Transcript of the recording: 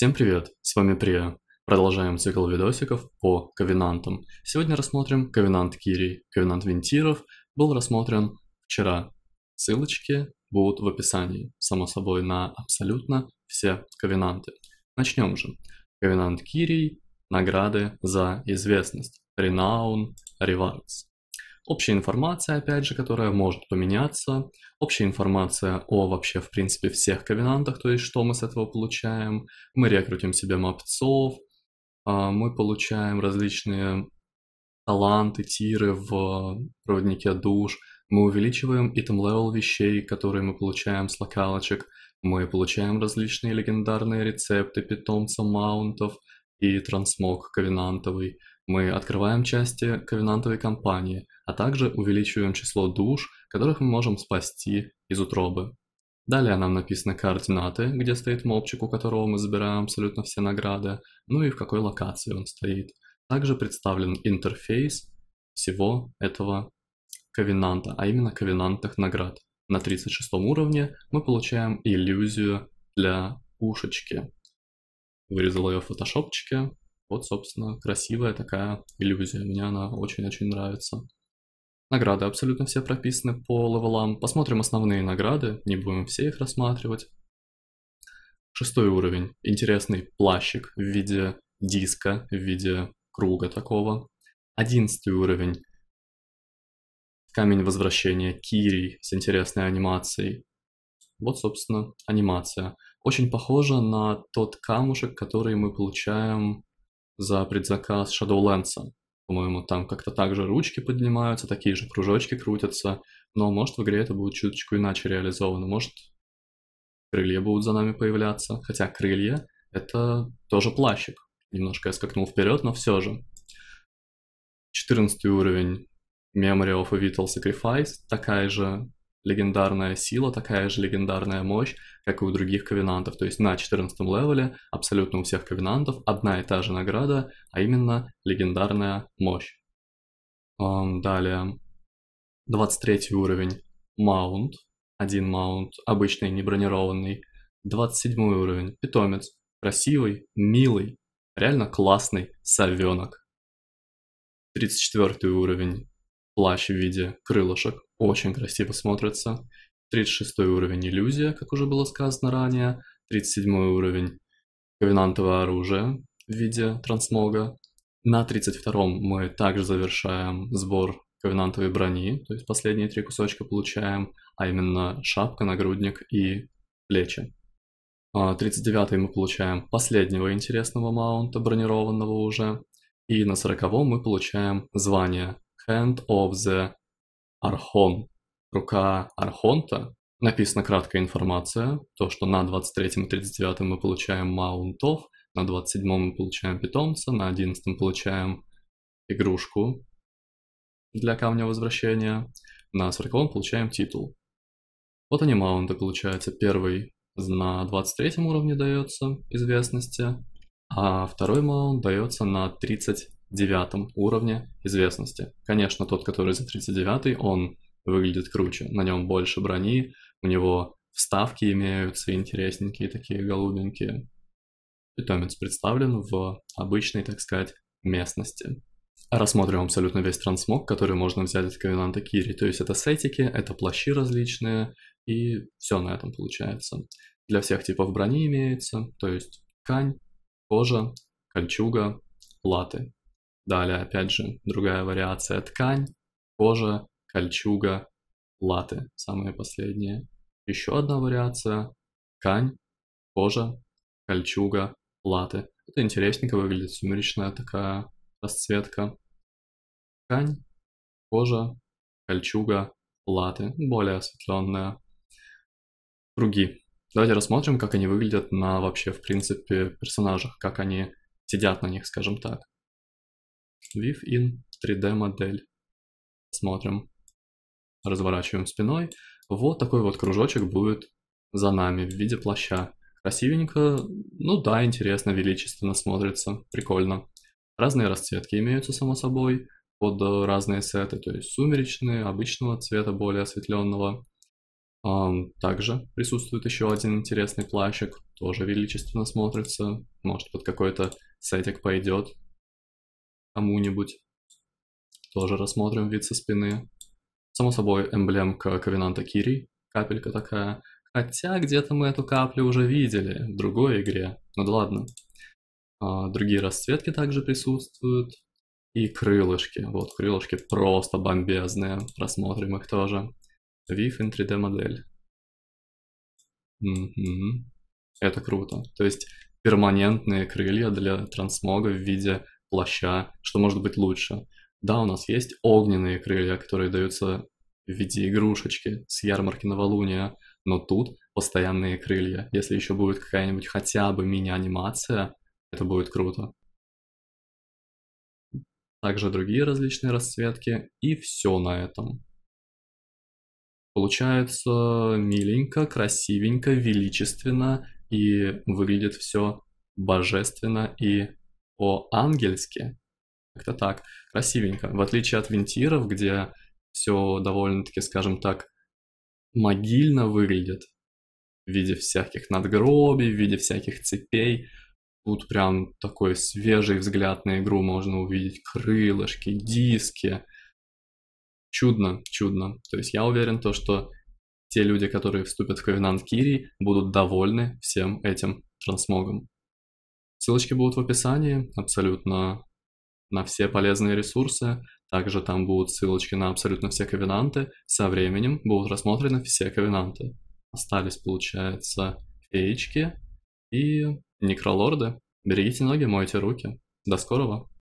Всем привет, с вами Прия. Продолжаем цикл видосиков по ковенантам. Сегодня рассмотрим ковенант Кирий. Ковенант Вентиров был рассмотрен вчера. Ссылочки будут в описании, само собой, на абсолютно все ковенанты. Начнем же. Ковенант Кирий, награды за известность, Renown Rewards. Общая информация, опять же, которая может поменяться. Общая информация о вообще, в принципе, всех ковенантах, то есть что мы с этого получаем. Мы рекрутим себе мопцов, а, мы получаем различные таланты, тиры в проводнике душ, мы увеличиваем item левел вещей, которые мы получаем с локалочек, мы получаем различные легендарные рецепты питомца маунтов и трансмог ковенантовый – мы открываем части ковенантовой компании, а также увеличиваем число душ, которых мы можем спасти из утробы. Далее нам написаны координаты, где стоит мопчик, у которого мы забираем абсолютно все награды, ну и в какой локации он стоит. Также представлен интерфейс всего этого ковенанта, а именно ковенантных наград. На 36 уровне мы получаем иллюзию для ушечки. Вырезал ее в фотошопчике, вот, собственно, красивая такая иллюзия. Мне она очень-очень нравится. Награды абсолютно все прописаны по левелам. Посмотрим основные награды, не будем все их рассматривать. Шестой уровень. Интересный плащик в виде диска, в виде круга такого. Одиннадцатый уровень. Камень возвращения Кири с интересной анимацией. Вот, собственно, анимация. Очень похожа на тот камушек, который мы получаем за предзаказ Shadowlands. По-моему, там как-то также ручки поднимаются, такие же кружочки крутятся, но, может, в игре это будет чуточку иначе реализовано, может, крылья будут за нами появляться, хотя крылья — это тоже плащик. Немножко я скакнул вперед, но все же. 14 уровень Memory of a Vital Sacrifice, такая же легендарная сила, такая же легендарная мощь, как и у других ковенантов. То есть на 14 левеле абсолютно у всех ковенантов одна и та же награда, а именно легендарная мощь. Далее, 23 уровень маунт, один маунт, обычный, не бронированный. 27 уровень, питомец, красивый, милый, реально классный совенок. 34 уровень, плащ в виде крылышек, очень красиво смотрится. 36 уровень иллюзия, как уже было сказано ранее. 37 уровень ковенантовое оружие в виде трансмога. На 32 мы также завершаем сбор ковенантовой брони, то есть последние три кусочка получаем, а именно шапка, нагрудник и плечи. 39 а, мы получаем последнего интересного маунта, бронированного уже. И на 40 мы получаем звание Hand of the Архон, рука Архонта, написана краткая информация, то, что на 23 и 39 мы получаем маунтов, на 27 мы получаем питомца, на 11 мы получаем игрушку для камня возвращения, на 40 получаем титул. Вот они маунты, получается, первый на 23 уровне дается известности, а второй маунт дается на 30 девятом уровне известности. Конечно, тот, который за 39, он выглядит круче, на нем больше брони, у него вставки имеются интересненькие, такие голубенькие. Питомец представлен в обычной, так сказать, местности. Рассмотрим абсолютно весь трансмог, который можно взять от Ковенанта Кири. То есть это сетики, это плащи различные, и все на этом получается. Для всех типов брони имеется, то есть ткань, кожа, кольчуга, латы. Далее, опять же, другая вариация ткань, кожа, кольчуга, латы, самые последние. Еще одна вариация ткань, кожа, кольчуга, латы. Это интересненько выглядит, сумеречная такая расцветка. Ткань, кожа, кольчуга, латы, более осветленная. Круги. Давайте рассмотрим, как они выглядят на вообще, в принципе, персонажах, как они сидят на них, скажем так. Live in 3D модель. Смотрим. Разворачиваем спиной. Вот такой вот кружочек будет за нами в виде плаща. Красивенько, ну да, интересно, величественно смотрится, прикольно. Разные расцветки имеются, само собой, под э, разные сеты, то есть сумеречные, обычного цвета, более осветленного. Также присутствует еще один интересный плащик, тоже величественно смотрится, может под какой-то сетик пойдет, кому-нибудь. Тоже рассмотрим вид со спины. Само собой, эмблемка Ковенанта Кири, капелька такая. Хотя где-то мы эту каплю уже видели в другой игре, ну да ладно. А, другие расцветки также присутствуют. И крылышки, вот крылышки просто бомбезные, рассмотрим их тоже. VIF in 3D модель. Угу. Это круто. То есть перманентные крылья для трансмога в виде плаща, что может быть лучше. Да, у нас есть огненные крылья, которые даются в виде игрушечки с ярмарки новолуния, но тут постоянные крылья. Если еще будет какая-нибудь хотя бы мини-анимация, это будет круто. Также другие различные расцветки, и все на этом. Получается миленько, красивенько, величественно, и выглядит все божественно и по-ангельски. Как-то так, красивенько. В отличие от винтиров, где все довольно-таки, скажем так, могильно выглядит. В виде всяких надгробий, в виде всяких цепей. Тут прям такой свежий взгляд на игру можно увидеть. Крылышки, диски. Чудно, чудно. То есть я уверен, то, что те люди, которые вступят в Ковенант Кири, будут довольны всем этим трансмогом. Ссылочки будут в описании абсолютно на все полезные ресурсы. Также там будут ссылочки на абсолютно все ковенанты. Со временем будут рассмотрены все ковенанты. Остались, получается, феечки и некролорды. Берегите ноги, мойте руки. До скорого!